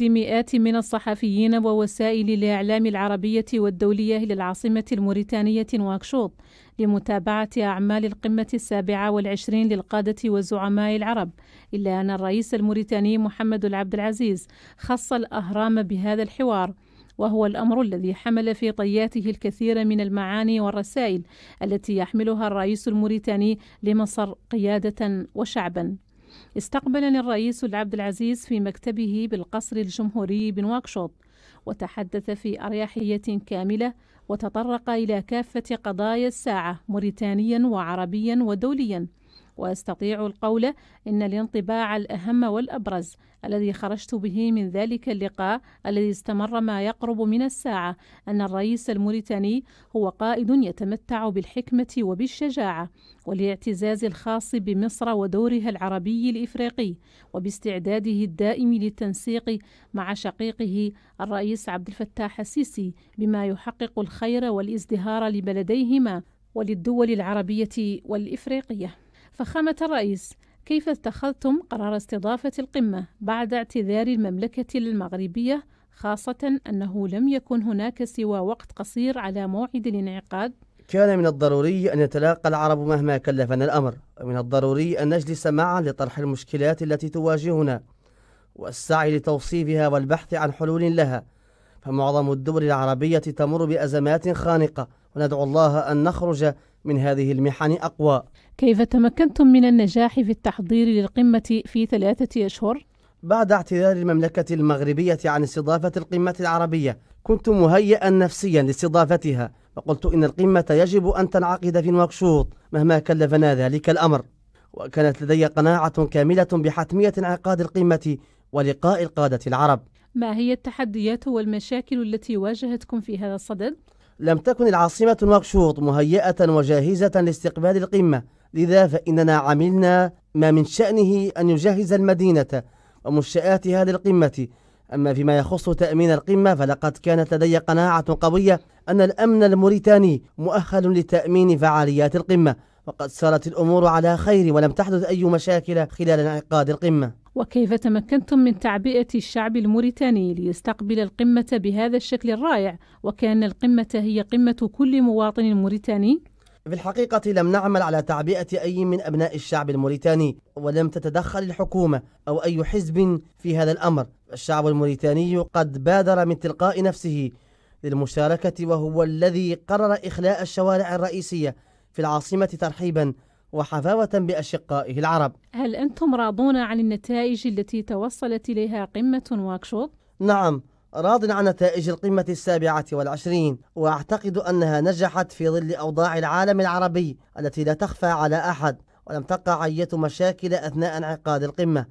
لمئات من الصحفيين ووسائل الإعلام العربية والدولية إلى العاصمة الموريتانية نواكشوط لمتابعة أعمال القمة السابعة والعشرين للقادة والزعماء العرب إلا أن الرئيس الموريتاني محمد العبد العزيز خص الأهرام بهذا الحوار وهو الأمر الذي حمل في طياته الكثير من المعاني والرسائل التي يحملها الرئيس الموريتاني لمصر قيادة وشعبا استقبلني الرئيس العبد العزيز في مكتبه بالقصر الجمهوري بنواكشوط وتحدث في أريحية كاملة وتطرق إلى كافة قضايا الساعة موريتانيا وعربيا ودوليا واستطيع القول ان الانطباع الاهم والابرز الذي خرجت به من ذلك اللقاء الذي استمر ما يقرب من الساعة أن الرئيس الموريتاني هو قائد يتمتع بالحكمة وبالشجاعة والاعتزاز الخاص بمصر ودورها العربي الإفريقي وباستعداده الدائم للتنسيق مع شقيقه الرئيس عبد الفتاح السيسي بما يحقق الخير والازدهار لبلديهما وللدول العربية والإفريقية. فخامة الرئيس كيف اتخذتم قرار استضافة القمة بعد اعتذار المملكة للمغربية خاصة أنه لم يكن هناك سوى وقت قصير على موعد الانعقاد؟ كان من الضروري أن يتلاقى العرب مهما كلفنا الأمر ومن الضروري أن نجلس معا لطرح المشكلات التي تواجهنا والسعي لتوصيفها والبحث عن حلول لها فمعظم الدول العربية تمر بأزمات خانقة وندعو الله أن نخرج من هذه المحن أقوى كيف تمكنتم من النجاح في التحضير للقمة في ثلاثة أشهر؟ بعد اعتذار المملكة المغربية عن استضافة القمة العربية كنت مهيئا نفسيا لاستضافتها وقلت إن القمة يجب أن تنعقد في نواكشوط مهما كلفنا ذلك الأمر وكانت لدي قناعة كاملة بحتمية انعقاد القمة ولقاء القادة العرب ما هي التحديات والمشاكل التي واجهتكم في هذا الصدد؟ لم تكن العاصمة نواكشوط مهيئة وجاهزة لاستقبال القمة لذا فإننا عملنا ما من شأنه أن يجهز المدينة ومنشآتها للقمة أما فيما يخص تأمين القمة فلقد كانت لدي قناعة قوية أن الأمن الموريتاني مؤهل لتأمين فعاليات القمة وقد سارت الأمور على خير ولم تحدث أي مشاكل خلال انعقاد القمة وكيف تمكنتم من تعبئة الشعب الموريتاني ليستقبل القمة بهذا الشكل الرائع وكأن القمة هي قمة كل مواطن موريتاني؟ في الحقيقة لم نعمل على تعبئة أي من أبناء الشعب الموريتاني ولم تتدخل الحكومة أو أي حزب في هذا الأمر الشعب الموريتاني قد بادر من تلقاء نفسه للمشاركة وهو الذي قرر إخلاء الشوارع الرئيسية في العاصمة ترحيبا وحفاوة بأشقائه العرب هل أنتم راضون عن النتائج التي توصلت إليها قمة واكشوط؟ نعم راض عن نتائج القمة السابعة والعشرين وأعتقد أنها نجحت في ظل أوضاع العالم العربي التي لا تخفى على أحد ولم تقع أي مشاكل أثناء انعقاد القمة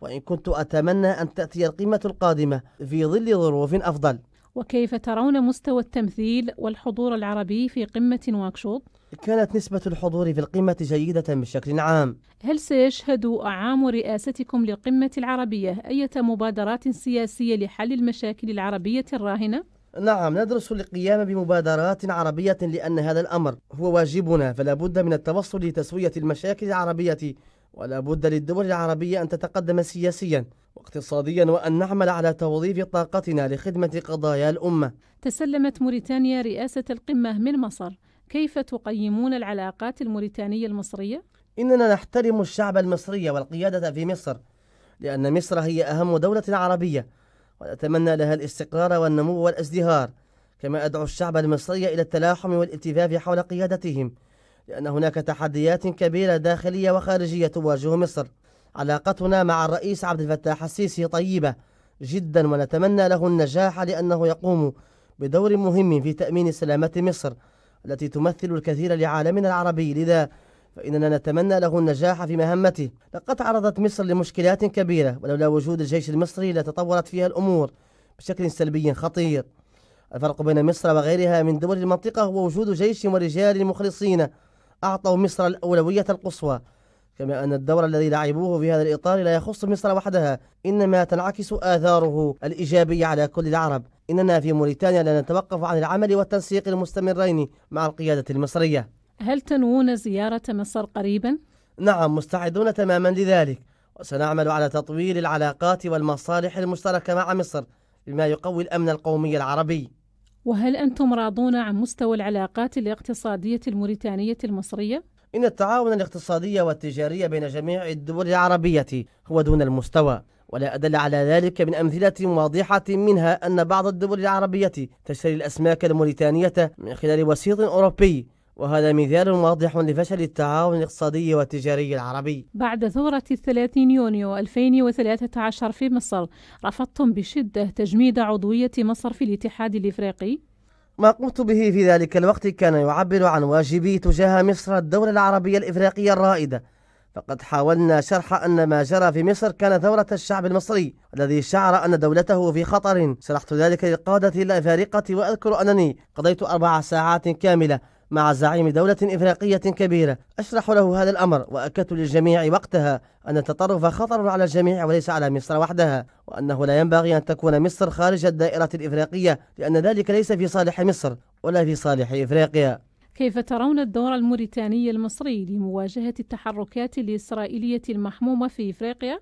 وإن كنت أتمنى أن تأتي القمة القادمة في ظل ظروف أفضل وكيف ترون مستوى التمثيل والحضور العربي في قمة نواكشوط؟ كانت نسبة الحضور في القمة جيدة بشكل عام. هل سيشهد أعام رئاستكم للقمة العربية أية مبادرات سياسية لحل المشاكل العربية الراهنة؟ نعم ندرس القيام بمبادرات عربية لأن هذا الأمر هو واجبنا فلا بد من التوصل لتسوية المشاكل العربية ولا بد للدول العربية أن تتقدم سياسيا واقتصاديا وأن نعمل على توظيف طاقتنا لخدمة قضايا الأمة تسلمت موريتانيا رئاسة القمة من مصر كيف تقيمون العلاقات الموريتانية المصرية؟ إننا نحترم الشعب المصري والقيادة في مصر لأن مصر هي أهم دولة عربية ونتمنى لها الاستقرار والنمو والازدهار كما أدعو الشعب المصري إلى التلاحم والالتفاف حول قيادتهم لأن هناك تحديات كبيرة داخلية وخارجية تواجه مصر علاقتنا مع الرئيس عبد الفتاح السيسي طيبة جدا ونتمنى له النجاح لأنه يقوم بدور مهم في تأمين سلامة مصر التي تمثل الكثير لعالمنا العربي لذا فإننا نتمنى له النجاح في مهمته لقد عرضت مصر لمشكلات كبيرة ولولا وجود الجيش المصري لتطورت فيها الأمور بشكل سلبي خطير الفرق بين مصر وغيرها من دول المنطقة هو وجود جيش ورجال مخلصين أعطوا مصر الأولوية القصوى كما أن الدور الذي لعبوه في هذا الإطار لا يخص مصر وحدها إنما تنعكس آثاره الإيجابية على كل العرب إننا في موريتانيا لا نتوقف عن العمل والتنسيق المستمرين مع القيادة المصرية هل تنوون زيارة مصر قريبا؟ نعم مستعدون تماما لذلك وسنعمل على تطوير العلاقات والمصالح المشتركة مع مصر بما يقوي الأمن القومي العربي وهل أنتم راضون عن مستوى العلاقات الاقتصادية الموريتانية المصرية؟ إن التعاون الاقتصادي والتجاري بين جميع الدول العربية هو دون المستوى ولا أدل على ذلك من أمثلة واضحة منها أن بعض الدول العربية تشتري الأسماك الموريتانية من خلال وسيط أوروبي وهذا مثال واضح لفشل التعاون الاقتصادي والتجاري العربي بعد ثورة 30 يونيو 2013 في مصر رفضتم بشدة تجميد عضوية مصر في الاتحاد الإفريقي ما قمت به في ذلك الوقت كان يعبر عن واجبي تجاه مصر الدولة العربية الإفريقية الرائدة فقد حاولنا شرح أن ما جرى في مصر كان ثورة الشعب المصري الذي شعر أن دولته في خطر شرحت ذلك للقادة الأفارقة وأذكر أنني قضيت أربع ساعات كاملة مع زعيم دولة إفريقية كبيرة أشرح له هذا الأمر وأكدت للجميع وقتها أن التطرف خطر على الجميع وليس على مصر وحدها وأنه لا ينبغي أن تكون مصر خارج الدائرة الإفريقية لأن ذلك ليس في صالح مصر ولا في صالح إفريقيا كيف ترون الدور الموريتاني المصري لمواجهة التحركات الإسرائيلية المحمومة في إفريقيا؟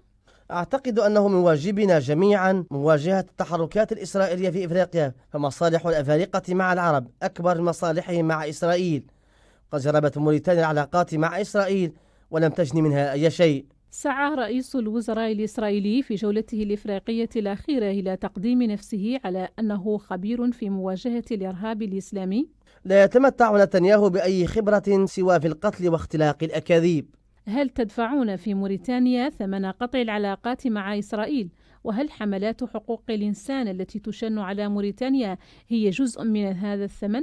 أعتقد أنه من واجبنا جميعا مواجهة التحركات الإسرائيلية في إفريقيا فمصالح الأفارقة مع العرب أكبر من مصالحهم مع إسرائيل قد جربت موريتانيا العلاقات مع إسرائيل ولم تجني منها أي شيء سعى رئيس الوزراء الإسرائيلي في جولته الإفريقية الأخيرة إلى تقديم نفسه على أنه خبير في مواجهة الإرهاب الإسلامي لا يتمتع نتنياهو بأي خبرة سوى في القتل واختلاق الأكاذيب هل تدفعون في موريتانيا ثمن قطع العلاقات مع إسرائيل؟ وهل حملات حقوق الإنسان التي تشن على موريتانيا هي جزء من هذا الثمن؟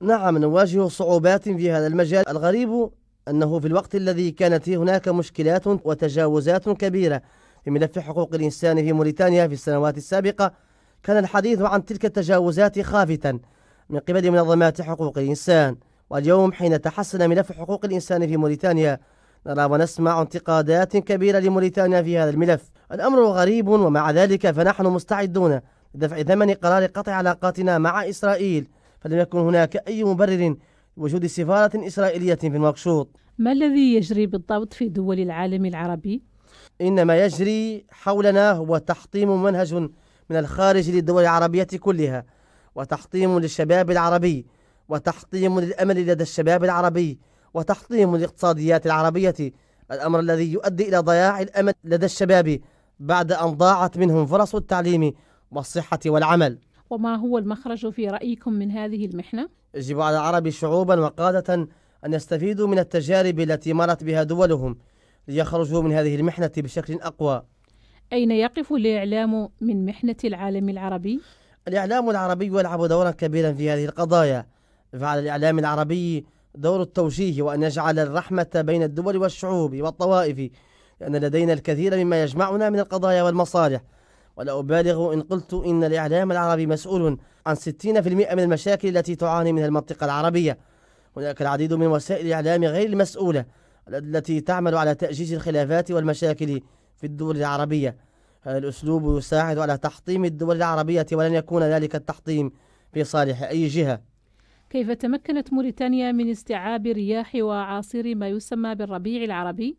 نعم نواجه صعوبات في هذا المجال الغريب أنه في الوقت الذي كانت هناك مشكلات وتجاوزات كبيرة في ملف حقوق الإنسان في موريتانيا في السنوات السابقة كان الحديث عن تلك التجاوزات خافتا من قبل منظمات حقوق الإنسان واليوم حين تحسن ملف حقوق الإنسان في موريتانيا نرى ونسمع انتقادات كبيرة لموريتانيا في هذا الملف الأمر غريب ومع ذلك فنحن مستعدون لدفع ثمن قرار قطع علاقاتنا مع إسرائيل فلم يكن هناك أي مبرر لوجود سفارة إسرائيلية في المقشوط ما الذي يجري بالضبط في دول العالم العربي؟ إن ما يجري حولنا هو تحطيم منهج من الخارج للدول العربية كلها وتحطيم للشباب العربي وتحطيم للأمل لدى الشباب العربي وتحطيم الاقتصاديات العربية الأمر الذي يؤدي إلى ضياع الأمل لدى الشباب بعد أن ضاعت منهم فرص التعليم والصحة والعمل وما هو المخرج في رأيكم من هذه المحنة؟ يجب على العرب شعوبا وقادة أن يستفيدوا من التجارب التي مرت بها دولهم ليخرجوا من هذه المحنة بشكل أقوى أين يقف الإعلام من محنة العالم العربي؟ الإعلام العربي يلعب دورا كبيرا في هذه القضايا فعلى الإعلام العربي دور التوجيه وأن يجعل الرحمة بين الدول والشعوب والطوائف لأن لدينا الكثير مما يجمعنا من القضايا والمصالح ولا أبالغ إن قلت إن الإعلام العربي مسؤول عن 60% من المشاكل التي تعاني منها المنطقة العربية هناك العديد من وسائل الإعلام غير المسؤولة التي تعمل على تأجيج الخلافات والمشاكل في الدول العربية هذا الأسلوب يساعد على تحطيم الدول العربية ولن يكون ذلك التحطيم في صالح أي جهة كيف تمكنت موريتانيا من استيعاب رياح وأعاصير ما يسمى بالربيع العربي؟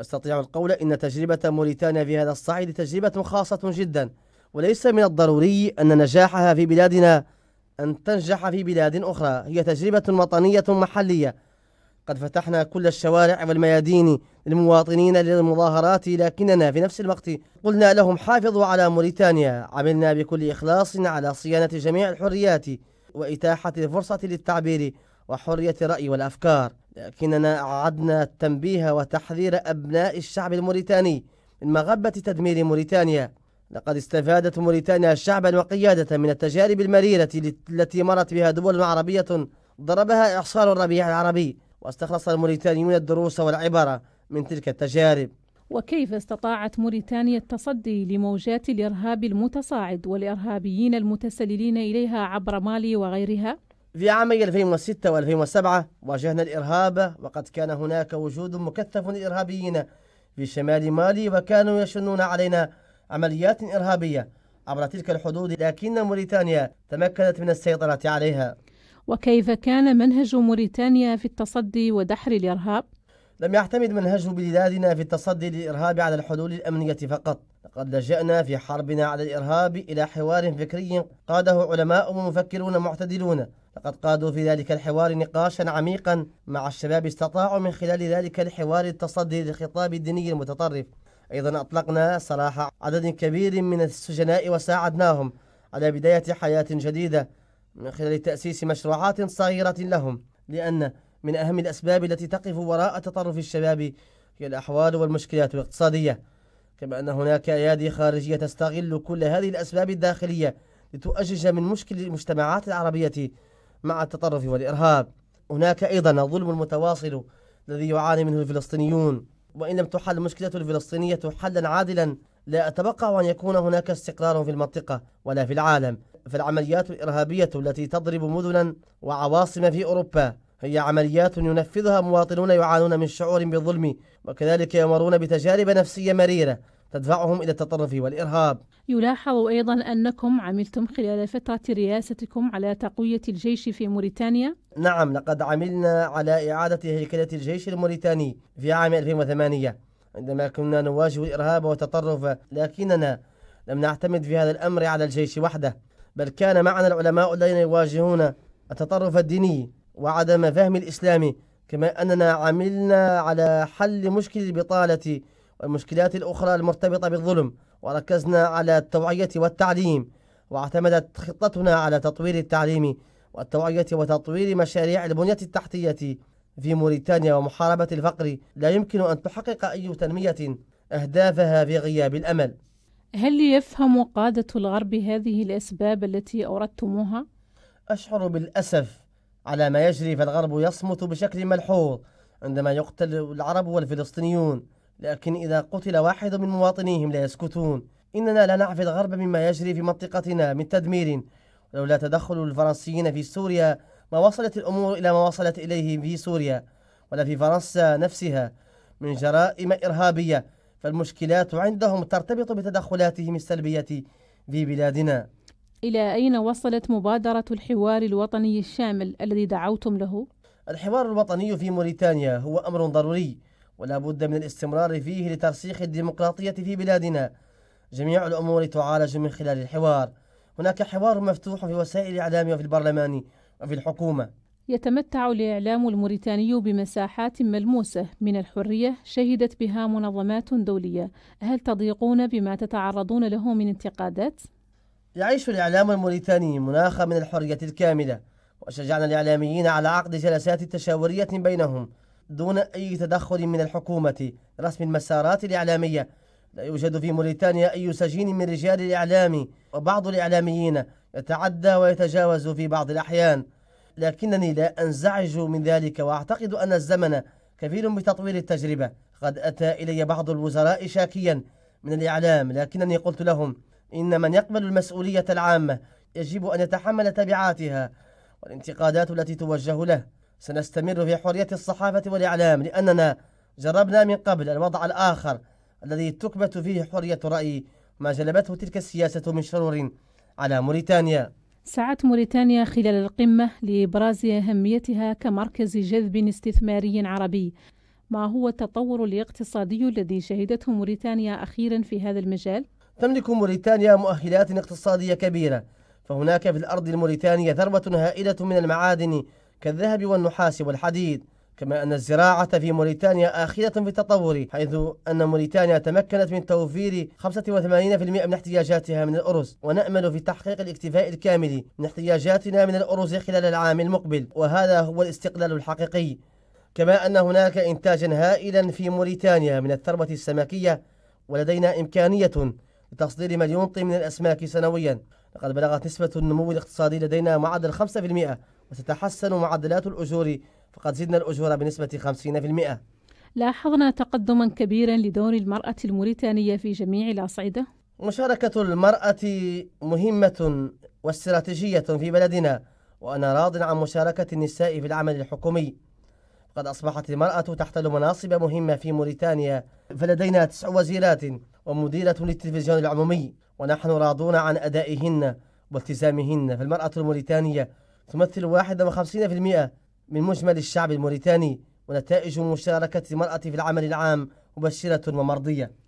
أستطيع القول إن تجربة موريتانيا في هذا الصعيد تجربة خاصة جدا وليس من الضروري أن نجاحها في بلادنا أن تنجح في بلاد أخرى هي تجربة وطنية محلية قد فتحنا كل الشوارع والميادين للمواطنين للمظاهرات لكننا في نفس الوقت قلنا لهم حافظوا على موريتانيا عملنا بكل إخلاص على صيانة جميع الحريات وإتاحة الفرصة للتعبير وحرية الرأي والأفكار لكننا أعدنا التنبيه وتحذير أبناء الشعب الموريتاني من مغبة تدمير موريتانيا لقد استفادت موريتانيا شعبا وقيادة من التجارب المريرة التي مرت بها دول عربية ضربها إعصار الربيع العربي واستخلص الموريتانيون الدروس والعبر من تلك التجارب وكيف استطاعت موريتانيا التصدي لموجات الإرهاب المتصاعد والإرهابيين المتسللين إليها عبر مالي وغيرها؟ في عامي 2006 و2007 واجهنا الإرهاب وقد كان هناك وجود مكثف للإرهابيين في شمال مالي وكانوا يشنون علينا عمليات إرهابية عبر تلك الحدود لكن موريتانيا تمكنت من السيطرة عليها وكيف كان منهج موريتانيا في التصدي ودحر الإرهاب؟ لم يعتمد منهج بلادنا في التصدي للإرهاب على الحلول الأمنية فقط لقد لجأنا في حربنا على الإرهاب إلى حوار فكري قاده علماء ومفكرون معتدلون لقد قادوا في ذلك الحوار نقاشا عميقا مع الشباب استطاعوا من خلال ذلك الحوار التصدي للخطاب الديني المتطرف أيضا أطلقنا صراحة عدد كبير من السجناء وساعدناهم على بداية حياة جديدة من خلال تأسيس مشروعات صغيرة لهم لأن من أهم الأسباب التي تقف وراء تطرف الشباب هي الأحوال والمشكلات الاقتصادية كما أن هناك أيادي خارجية تستغل كل هذه الأسباب الداخلية لتؤجج من مشكل المجتمعات العربية مع التطرف والإرهاب هناك أيضا الظلم المتواصل الذي يعاني منه الفلسطينيون وإن لم تحل المشكلة الفلسطينية حلا عادلا لا أتوقع أن يكون هناك استقرار في المنطقة ولا في العالم فالعمليات الإرهابية التي تضرب مدنا وعواصم في أوروبا هي عمليات ينفذها مواطنون يعانون من شعور بالظلم وكذلك يمرون بتجارب نفسية مريرة تدفعهم إلى التطرف والإرهاب يلاحظ أيضا أنكم عملتم خلال فترة رئاستكم على تقوية الجيش في موريتانيا نعم لقد عملنا على إعادة هيكلة الجيش الموريتاني في عام 2008 عندما كنا نواجه الإرهاب والتطرف لكننا لم نعتمد في هذا الأمر على الجيش وحده بل كان معنا العلماء الذين يواجهون التطرف الديني وعدم فهم الإسلام كما أننا عملنا على حل مشكل البطالة والمشكلات الأخرى المرتبطة بالظلم وركزنا على التوعية والتعليم واعتمدت خطتنا على تطوير التعليم والتوعية وتطوير مشاريع البنية التحتية في موريتانيا ومحاربة الفقر لا يمكن أن تحقق أي تنمية أهدافها في غياب الأمل هل يفهم قادة الغرب هذه الأسباب التي أوردتموها؟ أشعر بالأسف على ما يجري فالغرب يصمت بشكل ملحوظ عندما يقتل العرب والفلسطينيون لكن إذا قتل واحد من مواطنيهم لا يسكتون إننا لا نعفي الغرب مما يجري في منطقتنا من تدمير ولولا تدخل الفرنسيين في سوريا ما وصلت الأمور إلى ما وصلت إليه في سوريا ولا في فرنسا نفسها من جرائم إرهابية فالمشكلات عندهم ترتبط بتدخلاتهم السلبية في بلادنا إلى أين وصلت مبادرة الحوار الوطني الشامل الذي دعوتم له؟ الحوار الوطني في موريتانيا هو أمر ضروري ولا بد من الاستمرار فيه لترسيخ الديمقراطية في بلادنا جميع الأمور تعالج من خلال الحوار هناك حوار مفتوح في وسائل الإعلام وفي البرلمان وفي الحكومة يتمتع الإعلام الموريتاني بمساحات ملموسة من الحرية شهدت بها منظمات دولية هل تضيقون بما تتعرضون له من انتقادات؟ يعيش الإعلام الموريتاني مناخا من الحرية الكاملة وشجعنا الإعلاميين على عقد جلسات تشاورية بينهم دون أي تدخل من الحكومة رسم المسارات الإعلامية لا يوجد في موريتانيا أي سجين من رجال الإعلام وبعض الإعلاميين يتعدى ويتجاوز في بعض الأحيان لكنني لا أنزعج من ذلك وأعتقد أن الزمن كفيل بتطوير التجربة قد أتى إلي بعض الوزراء شاكيا من الإعلام لكنني قلت لهم إن من يقبل المسؤولية العامة يجب أن يتحمل تبعاتها والانتقادات التي توجه له سنستمر في حرية الصحافة والإعلام لأننا جربنا من قبل الوضع الآخر الذي تكبت فيه حرية الرأي ما جلبته تلك السياسة من شرور على موريتانيا سعت موريتانيا خلال القمة لإبراز أهميتها كمركز جذب استثماري عربي ما هو التطور الاقتصادي الذي شهدته موريتانيا أخيرا في هذا المجال؟ تملك موريتانيا مؤهلات اقتصادية كبيرة فهناك في الأرض الموريتانية ثروة هائلة من المعادن كالذهب والنحاس والحديد كما أن الزراعة في موريتانيا آخرة في التطور حيث أن موريتانيا تمكنت من توفير 85% من احتياجاتها من الأرز ونأمل في تحقيق الاكتفاء الكامل من احتياجاتنا من الأرز خلال العام المقبل وهذا هو الاستقلال الحقيقي كما أن هناك إنتاجا هائلا في موريتانيا من الثروة السمكية ولدينا إمكانية لتصدير مليون طن من الأسماك سنويا لقد بلغت نسبة النمو الاقتصادي لدينا معدل 5% وتتحسن معدلات الأجور فقد زدنا الأجور بنسبة 50% لاحظنا تقدما كبيرا لدور المرأة الموريتانية في جميع الأصعدة مشاركة المرأة مهمة واستراتيجية في بلدنا وأنا راض عن مشاركة النساء في العمل الحكومي قد أصبحت المرأة تحتل مناصب مهمة في موريتانيا فلدينا تسع وزيرات ومديرة للتلفزيون العمومي ونحن راضون عن أدائهن والتزامهن فالمرأة الموريتانية تمثل 51% من مجمل الشعب الموريتاني ونتائج مشاركة المرأة في العمل العام مبشرة ومرضية